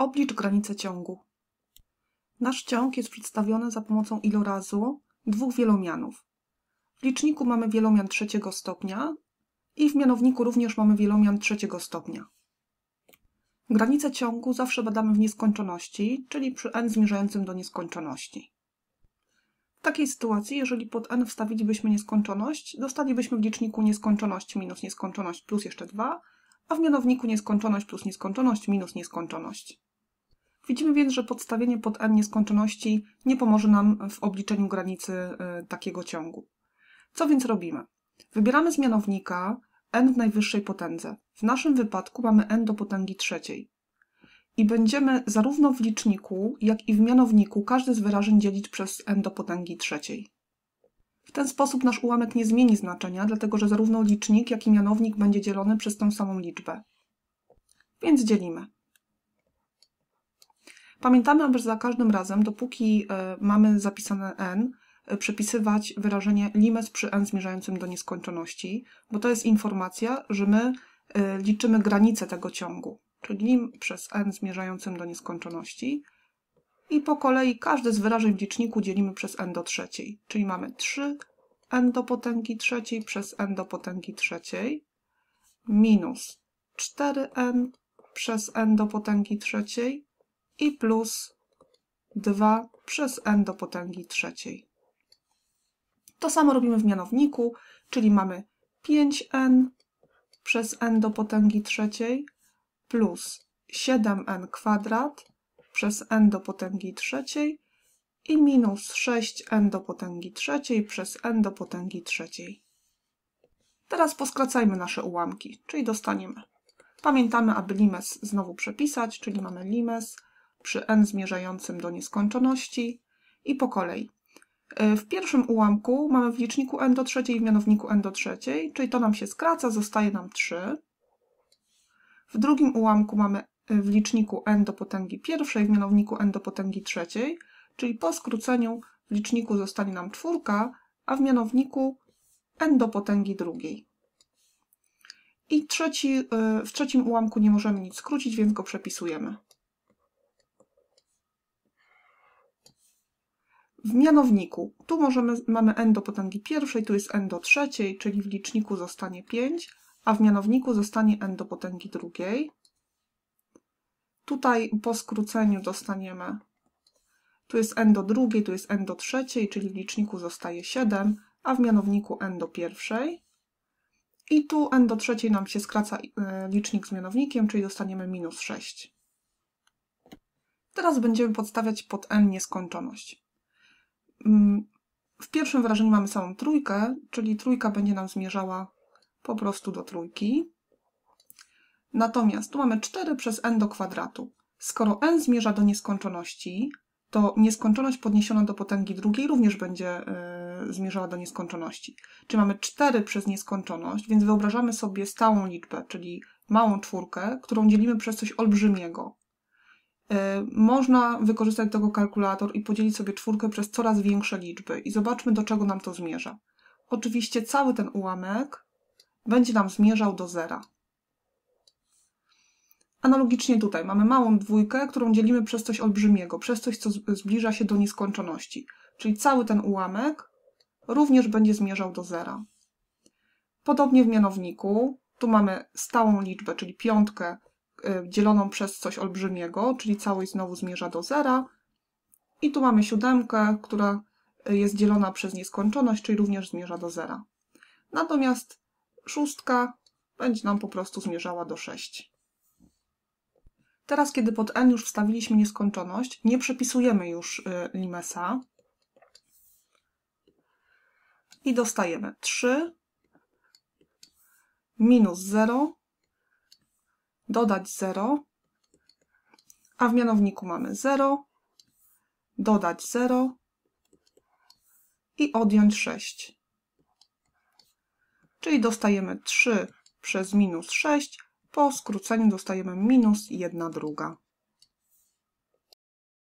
Oblicz granicę ciągu. Nasz ciąg jest przedstawiony za pomocą ilorazu dwóch wielomianów. W liczniku mamy wielomian trzeciego stopnia i w mianowniku również mamy wielomian trzeciego stopnia. Granicę ciągu zawsze badamy w nieskończoności, czyli przy n zmierzającym do nieskończoności. W takiej sytuacji, jeżeli pod n wstawilibyśmy nieskończoność, dostalibyśmy w liczniku nieskończoność minus nieskończoność plus jeszcze 2, a w mianowniku nieskończoność plus nieskończoność minus nieskończoność. Widzimy więc, że podstawienie pod n nieskończoności nie pomoże nam w obliczeniu granicy e, takiego ciągu. Co więc robimy? Wybieramy z mianownika n w najwyższej potędze. W naszym wypadku mamy n do potęgi trzeciej. I będziemy zarówno w liczniku, jak i w mianowniku każdy z wyrażeń dzielić przez n do potęgi trzeciej. W ten sposób nasz ułamek nie zmieni znaczenia, dlatego że zarówno licznik, jak i mianownik będzie dzielony przez tą samą liczbę. Więc dzielimy. Pamiętamy, aby za każdym razem, dopóki e, mamy zapisane n, e, przepisywać wyrażenie limes przy n zmierzającym do nieskończoności, bo to jest informacja, że my e, liczymy granicę tego ciągu, czyli lim przez n zmierzającym do nieskończoności i po kolei każde z wyrażeń w liczniku dzielimy przez n do trzeciej, czyli mamy 3 n do potęgi trzeciej przez n do potęgi trzeciej minus 4n przez n do potęgi trzeciej i plus 2 przez n do potęgi trzeciej. To samo robimy w mianowniku, czyli mamy 5n przez n do potęgi trzeciej plus 7n kwadrat przez n do potęgi trzeciej i minus 6n do potęgi trzeciej przez n do potęgi trzeciej. Teraz poskracajmy nasze ułamki, czyli dostaniemy. Pamiętamy, aby limes znowu przepisać, czyli mamy limes przy n zmierzającym do nieskończoności i po kolei. E, w pierwszym ułamku mamy w liczniku n do trzeciej i w mianowniku n do trzeciej, czyli to nam się skraca, zostaje nam 3. W drugim ułamku mamy e, w liczniku n do potęgi pierwszej, w mianowniku n do potęgi trzeciej, czyli po skróceniu w liczniku zostanie nam czwórka, a w mianowniku n do potęgi drugiej. I trzeci, e, w trzecim ułamku nie możemy nic skrócić, więc go przepisujemy. w mianowniku. Tu możemy, mamy n do potęgi pierwszej, tu jest n do trzeciej, czyli w liczniku zostanie 5, a w mianowniku zostanie n do potęgi drugiej. Tutaj po skróceniu dostaniemy, tu jest n do drugiej, tu jest n do trzeciej, czyli w liczniku zostaje 7, a w mianowniku n do pierwszej. I tu n do trzeciej nam się skraca y, licznik z mianownikiem, czyli dostaniemy minus 6. Teraz będziemy podstawiać pod n nieskończoność. Mm, w pierwszym wrażeniu mamy samą trójkę, czyli trójka będzie nam zmierzała po prostu do trójki. Natomiast tu mamy 4 przez n do kwadratu. Skoro n zmierza do nieskończoności, to nieskończoność podniesiona do potęgi drugiej również będzie y, zmierzała do nieskończoności. Czyli mamy 4 przez nieskończoność, więc wyobrażamy sobie stałą liczbę, czyli małą czwórkę, którą dzielimy przez coś olbrzymiego. Y, można wykorzystać tego kalkulator i podzielić sobie czwórkę przez coraz większe liczby i zobaczmy do czego nam to zmierza. Oczywiście cały ten ułamek będzie nam zmierzał do zera. Analogicznie tutaj mamy małą dwójkę, którą dzielimy przez coś olbrzymiego, przez coś, co zbliża się do nieskończoności. Czyli cały ten ułamek również będzie zmierzał do zera. Podobnie w mianowniku, tu mamy stałą liczbę, czyli piątkę, E, dzieloną przez coś olbrzymiego, czyli całość znowu zmierza do zera. I tu mamy siódemkę, która e, jest dzielona przez nieskończoność, czyli również zmierza do zera. Natomiast szóstka będzie nam po prostu zmierzała do 6. Teraz, kiedy pod n już wstawiliśmy nieskończoność, nie przepisujemy już e, limesa i dostajemy 3 minus 0 dodać 0, a w mianowniku mamy 0, dodać 0 i odjąć 6. Czyli dostajemy 3 przez minus 6, po skróceniu dostajemy minus 1 druga.